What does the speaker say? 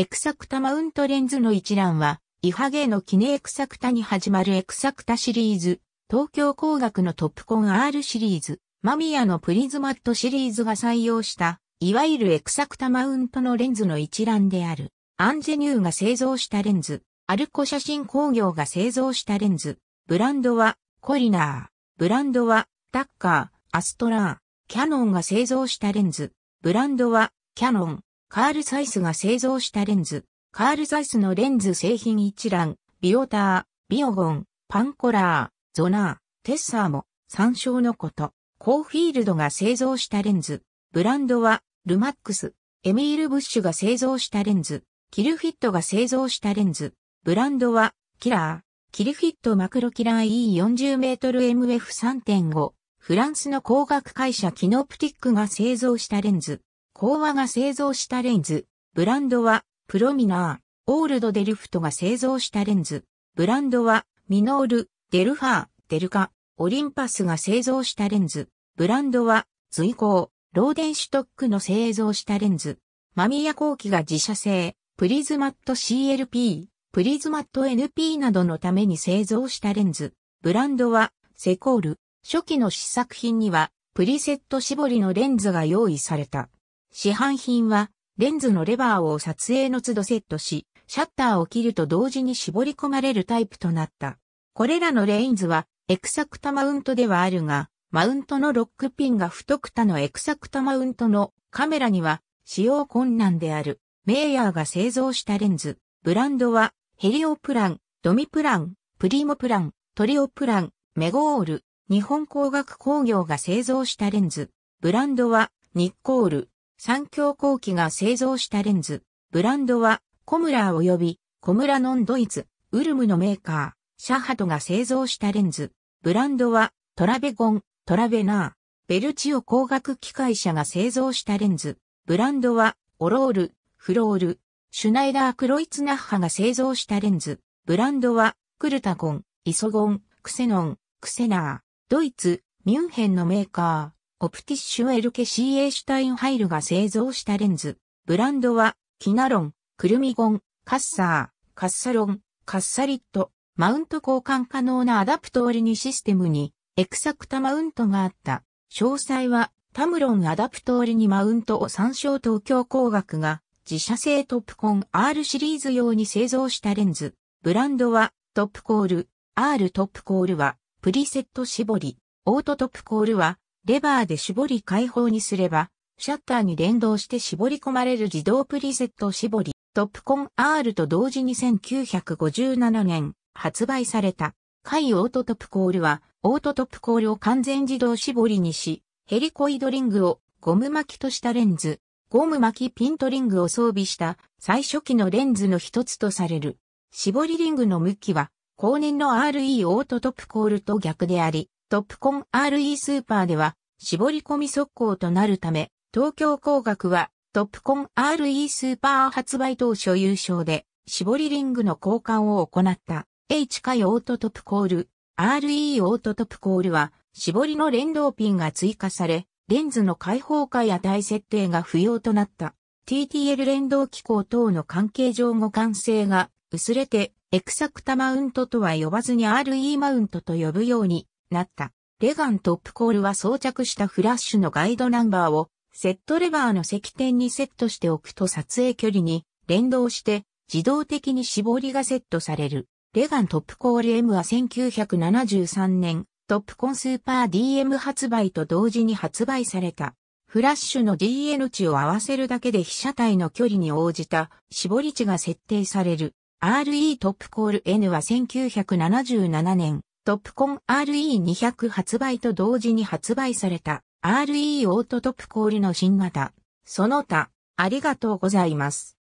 エクサクタマウントレンズの一覧は、イハゲの記念エクサクタに始まるエクサクタシリーズ、東京工学のトップコン R シリーズ、マミヤのプリズマットシリーズが採用した、いわゆるエクサクタマウントのレンズの一覧である。アンジェニューが製造したレンズ、アルコ写真工業が製造したレンズ、ブランドはコリナー、ブランドはタッカー、アストラー、キャノンが製造したレンズ、ブランドはキャノン、カール・サイスが製造したレンズ、カール・サイスのレンズ製品一覧、ビオター、ビオゴン、パンコラー、ゾナー、テッサーも参照のこと。コーフィールドが製造したレンズ。ブランドは、ルマックス、エミール・ブッシュが製造したレンズ。キルフィットが製造したレンズ。ブランドは、キラー。キルフィットマクロキラー e 4 0ト m m f 3 5フランスの工学会社キノプティックが製造したレンズ。講和が製造したレンズ。ブランドは、プロミナー。オールドデルフトが製造したレンズ。ブランドは、ミノール、デルファー、デルカ、オリンパスが製造したレンズ。ブランドは、随行、ローデンシュトックの製造したレンズ。マミヤ後期が自社製、プリズマット CLP、プリズマット NP などのために製造したレンズ。ブランドは、セコール。初期の試作品には、プリセット絞りのレンズが用意された。市販品は、レンズのレバーを撮影の都度セットし、シャッターを切ると同時に絞り込まれるタイプとなった。これらのレインズは、エクサクタマウントではあるが、マウントのロックピンが太く他のエクサクタマウントのカメラには使用困難である。メイヤーが製造したレンズ。ブランドは、ヘリオプラン、ドミプラン、プリモプラン、トリオプラン、メゴール、日本工学工業が製造したレンズ。ブランドは、ニッコール、三強後期が製造したレンズ。ブランドは、コムラー及び、コムラノンドイツ、ウルムのメーカー、シャハトが製造したレンズ。ブランドは、トラベゴン、トラベナー、ベルチオ工学機械社が製造したレンズ。ブランドは、オロール、フロール、シュナイダー・クロイツナッハが製造したレンズ。ブランドは、クルタゴン、イソゴン、クセノン、クセナー。ドイツ、ミュンヘンのメーカー。オプティッシュエルケ CA シュタインハイルが製造したレンズ。ブランドは、キナロン、クルミゴン、カッサー、カッサロン、カッサリット、マウント交換可能なアダプト折りにシステムに、エクサクタマウントがあった。詳細は、タムロンアダプト折りにマウントを参照東京工学が、自社製トップコン R シリーズ用に製造したレンズ。ブランドは、トップコール、R トップコールは、プリセット絞り、オートトップコールは、レバーで絞り開放にすれば、シャッターに連動して絞り込まれる自動プリセット絞り、トップコン R と同時に1957年発売された、回オートトップコールは、オートトップコールを完全自動絞りにし、ヘリコイドリングをゴム巻きとしたレンズ、ゴム巻きピントリングを装備した最初期のレンズの一つとされる。絞りリングの向きは、後年の RE オートトップコールと逆であり、トップコン RE スーパーでは、絞り込み速攻となるため、東京工学は、トップコン RE スーパー発売当初優勝で、絞りリングの交換を行った、H 回オートトップコール、RE オートトップコールは、絞りの連動ピンが追加され、レンズの開放化や大設定が不要となった。TTL 連動機構等の関係上互換性が薄れて、エクサクタマウントとは呼ばずに RE マウントと呼ぶようになった。レガントップコールは装着したフラッシュのガイドナンバーをセットレバーの石点にセットしておくと撮影距離に連動して自動的に絞りがセットされる。レガントップコール M は1973年トップコンスーパー DM 発売と同時に発売された。フラッシュの DN 値を合わせるだけで被写体の距離に応じた絞り値が設定される。RE トップコール N は1977年トップコン RE200 発売と同時に発売された RE オートトップコールの新型、その他、ありがとうございます。